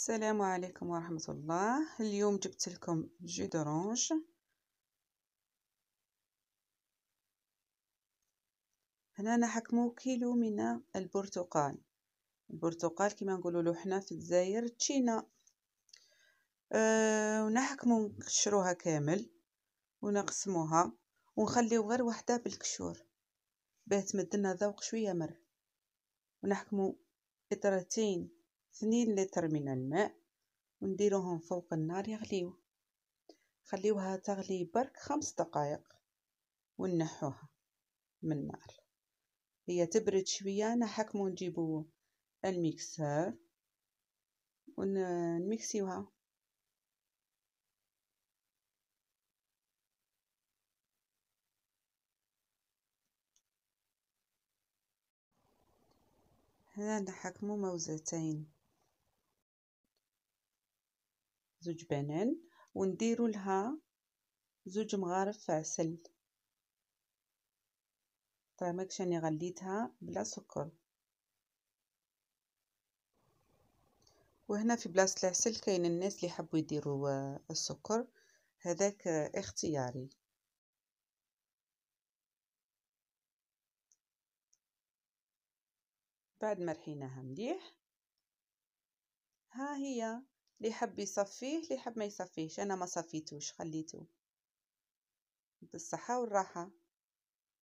السلام عليكم ورحمة الله اليوم جبت لكم جو هنا نحكمو كيلو من البرتقال البرتقال كما نقولو له حنا في الزاير تشينا أه ونحكمو نقشروها كامل ونقسموها ونخليو غير وحده بالكشور باه تمد لنا ذوق شويه مر ونحكمو قطرتين 2 لتر من الماء ونديروهم فوق النار يغليو خليوها تغلي برك خمس دقائق ونحوها من النار هي تبرد شويه نحكمو نجيبو الميكسر ونميكسيوها هنا نحكمو موزتين زوج بنان ونديرو لها زوج مغارف عسل طيب راني غليتها بلا سكر وهنا في بلاصه العسل كاين الناس اللي حبوا يديروا آه، السكر هذاك آه، اختياري بعد ما رحيناها مليح ها هي اللي يحب يصفيه اللي يحب ما يصفيهش انا ما صفيتوش خليته بالصحه والراحه